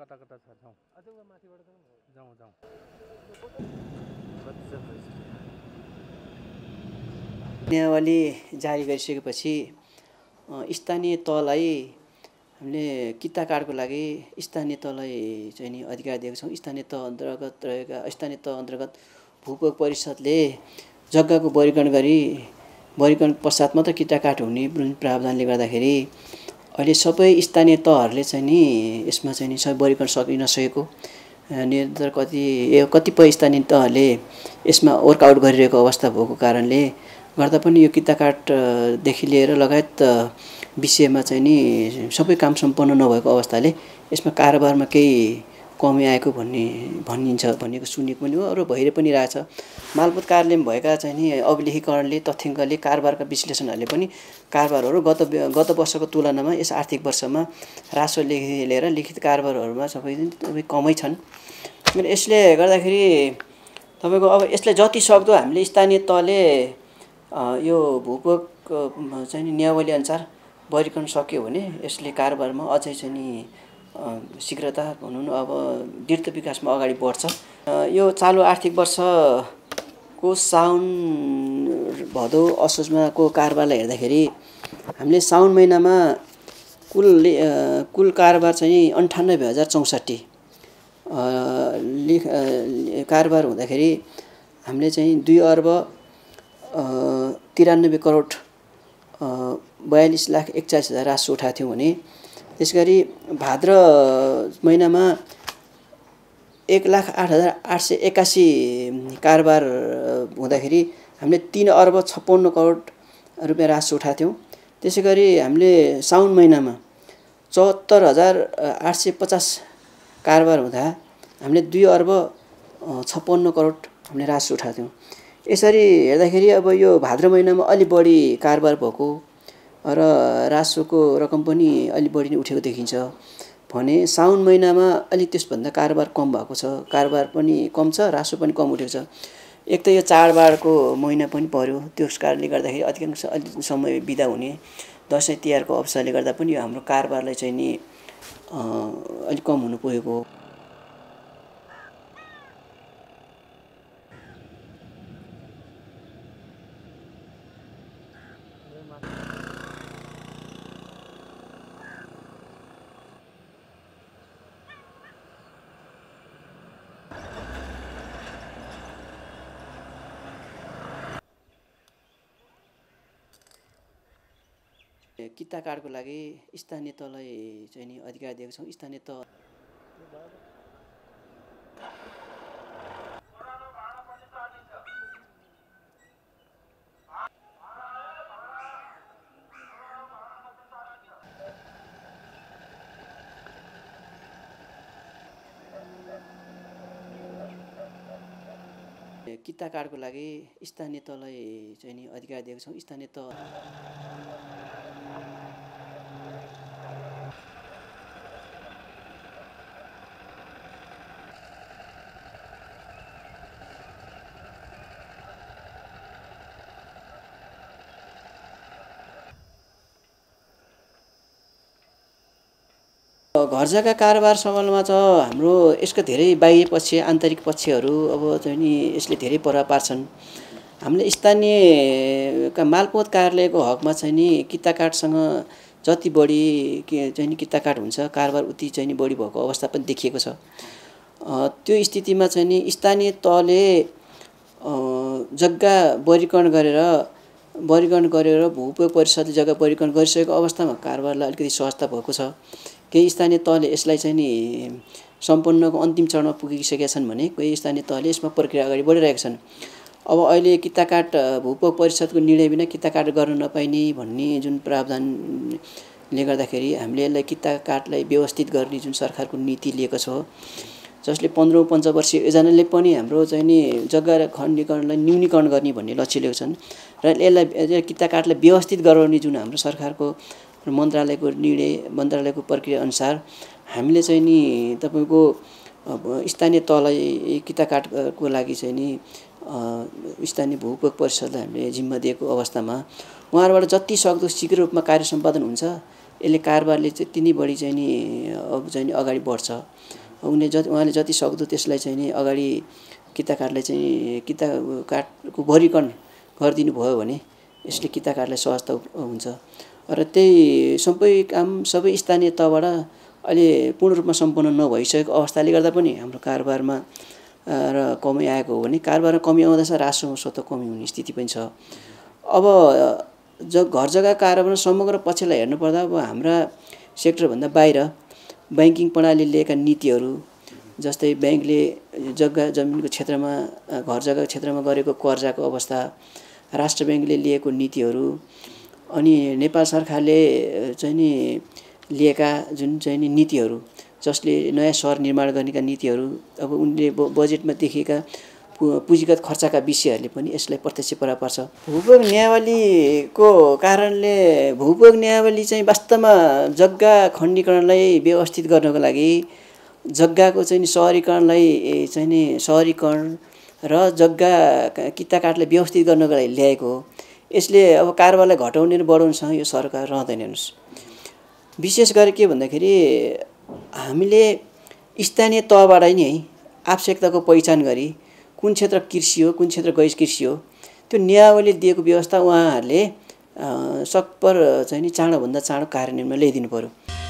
कता कता छ जाउँ जाउँ जाउँ नियावली जारी गरिसकेपछि स्थानीय तहलाई हामीले किताकाडको लागि स्थानीय तहलाई चाहिँ नि अधिकार दिएको छौँ स्थानीय तह अन्तर्गत रहेका स्थानीय तह अन्तर्गत भूपयोग परिषदले जग्गाको वर्गीकरण गरी वर्गीकरण पश्चात मात्र किटाकाट हुने प्रावधानले गर्दाखेरि अहिले सबै स्थानीय तहहरूले चाहिँ नि यसमा चाहिँ नि सबै वर्गीकरण सकिन सकेको निरन्तर कति कतिपय स्थानीय तहले यसमा वर्कआउट गरिरहेको अवस्था भएको कारणले गर्दा पनि यो किताकाटदेखि लिएर लगायत विषयमा चाहिँ नि सबै काम सम्पन्न नभएको अवस्थाले यसमा कारोबारमा केही कमी आएको भन्ने भनिन्छ भनेको सुनेको पनि हो र भइरहे पनि रहेछ मालपोत कार्यालयमा भएका चाहिँ नि अभिलेखीकरणले तथ्याङ्कले कारोबारका विश्लेषणहरूले पनि कारोबारहरू गत गत वर्षको तुलनामा यस आर्थिक वर्षमा रासो लेखि लिएर लिखित कारोबारहरूमा सबै सबै कमै छन् यसले गर्दाखेरि तपाईँको अब यसले जति सक्दो हामीले स्थानीय तहले यो भूपोग चाहिँ नि नियावली अनुसार बढिकन सक्यो भने यसले कारोबारमा अझै चाहिँ नि शीघ्रता भनौँ न अब द्रुत विकासमा अगाडि बढ्छ यो चालु आर्थिक वर्षको साउन भदौ असोजमाको कारोबारलाई हेर्दाखेरि हामीले साउन महिनामा कुल कुल कारोबार चाहिँ अन्ठानब्बे हजार चौसठी लेख कारोबार हुँदाखेरि हामीले चाहिँ दुई अर्ब तिरानब्बे करोड बयालिस लाख एकचालिस हजार राशि उठाएको थियौँ भने त्यस गरी भाद्र महिनामा एक लाख आठ हजार आठ सय एक्कासी कारोबार हुँदाखेरि हामीले तिन अर्ब छप्पन्न करोड रुपियाँ राशि उठाएको थियौँ त्यसै गरी हामीले साउन महिनामा चौहत्तर हजार आठ सय पचास कारोबार हुँदा हामीले दुई अर्ब छप्पन्न करोड हामीले राशि उठाएको थियौँ यसरी हेर्दाखेरि अब यो भाद्र महिनामा अलि बढी कारोबार भएको र राजस्वको रकम पनि अलिक बढी नै उठेको देखिन्छ भने साउन महिनामा अलिक त्यसभन्दा कारोबार कम भएको छ कारोबार पनि कम छ रासो पनि कम उठेको छ एक त यो चाडबाडको महिना पनि पऱ्यो त्यस कारणले गर्दाखेरि अधिकांश अलिक समय बिदा हुने दसैँ तिहारको अवसरले गर्दा पनि यो हाम्रो कारोबारलाई चाहिँ नि अलिक कम हुनु पुगेको हो किता कार्डको लागि स्थानीय तहलाई चाहिँ नि अधिकार दिएको छौँ स्थानीय तह किता कार्डको लागि स्थानीय तहलाई चाहिँ नि अधिकार दिएको छौँ स्थानीय तह घर जग्गा कारोबार सम्बन्धमा त हाम्रो यसको धेरै बाह्य पक्ष आन्तरिक पक्षहरू अब चाहिँ नि यसले धेरै प्रभाव पार्छन् हामीले स्थानीयका मालपोत कार्यालयको हकमा चाहिँ नि किताकाटसँग जति बढी के चाहिँ नि किताकाट हुन्छ कारोबार उति चाहिँ नि बढी भएको अवस्था पनि देखिएको छ त्यो स्थितिमा चाहिँ नि स्थानीय तहले जग्गा वर्गीकरण गरेर वर्गीकरण गरेर भूपयोग परिषदले जग्गा वर्गीकरण गरिसकेको अवस्थामा कारोबारलाई अलिकति सहजता भएको छ केही स्थानीय तहले यसलाई चाहिँ नि सम्पन्नको अन्तिम चरणमा पुगिसकेका छन् भने कोही स्थानीय तहले यसमा प्रक्रिया अगाडि बढिरहेका छन् अब अहिले किताकाट भूप परिषदको निर्णय बिना किताकाट गर्न नपाइने भन्ने जुन प्रावधानले गर्दाखेरि हामीले यसलाई किताकाटलाई व्यवस्थित गर्ने जुन सरकारको नीति लिएको छ जसले पन्ध्रौँ पञ्चवर्षीय योजनाले पनि हाम्रो चाहिँ नि जग्गा खण्डीकरणलाई न्यूनीकरण गर्ने भन्ने लक्ष्य लिएको छन् र यसलाई किताकाटलाई व्यवस्थित गराउने जुन हाम्रो सरकारको र मन्त्रालयको निर्णय मन्त्रालयको प्रक्रिया अनुसार हामीले चाहिँ नि तपाईँको स्थानीय तहलाई किताकाटको लागि चाहिँ नि स्थानीय भूपोग परिषदलाई हामीले जिम्मा दिएको अवस्थामा उहाँहरूबाट जति सक्दो शीघ्र रूपमा कार्य सम्पादन हुन्छ यसले कारोबारले चाहिँ नै बढी चाहिँ नि अब चाहिँ नि अगाडि बढ्छ उनले जति उहाँले जति सक्दो त्यसलाई चाहिँ नि अगाडि किताकाटलाई चाहिँ किता काठको भरिकन गरिदिनु भयो भने यसले किताकाटलाई सहजता हुन्छ र त्यही सबै काम सबै स्थानीय तहबाट अहिले पूर्ण रूपमा सम्पन्न नभइसकेको अवस्थाले गर्दा पनि हाम्रो कारोबारमा र कमी आएको हो भने कारोबारमा कमी आउँदैछ राजस्वमा स्वतः कमी हुने स्थिति पनि छ अब ज घर जग्गा कारोबार समग्र पक्षलाई हेर्नुपर्दा अब हाम्रा सेक्टरभन्दा बाहिर ब्याङ्किङ प्रणालीले लिएका नीतिहरू जस्तै ब्याङ्कले जग्गा जमिनको क्षेत्रमा घर जग्गाको क्षेत्रमा गरेको कर्जाको अवस्था राष्ट्र ब्याङ्कले लिएको नीतिहरू अनि नेपाल सरकारले चाहिँ नि लिएका जुन चाहिँ नि नीतिहरू जसले नयाँ सहर निर्माण गर्नेका नीतिहरू अब उनले बजेटमा देखेका पुँजीगत खर्चका विषयहरूले पनि यसलाई प्रत्यक्ष प्रभाव पर्छ भूपोग नियावलीको कारणले भूपोग नियावली चाहिँ वास्तवमा जग्गा खण्डीकरणलाई व्यवस्थित गर्नको लागि जग्गाको चाहिँ नि सहरीकरणलाई चाहिँ नि सहरीकरण र जग्गा किताकाटलाई व्यवस्थित गर्नको लागि ल्याएको हो यसले अब कारोबारलाई घटाउने र बढाउनेसँग यो सरकार रहँदैन हेर्नुहोस् विशेष गरेर के भन्दाखेरि हामीले स्थानीय तहबाट नै है आवश्यकताको पहिचान गरी कुन क्षेत्र कृषि हो कुन क्षेत्र गैर कृषि हो त्यो नियावली दिएको व्यवस्था उहाँहरूले सक्पर चाहिँ नि चाँडोभन्दा चाँडो कार्यान्वयनमा ल्याइदिनु पऱ्यो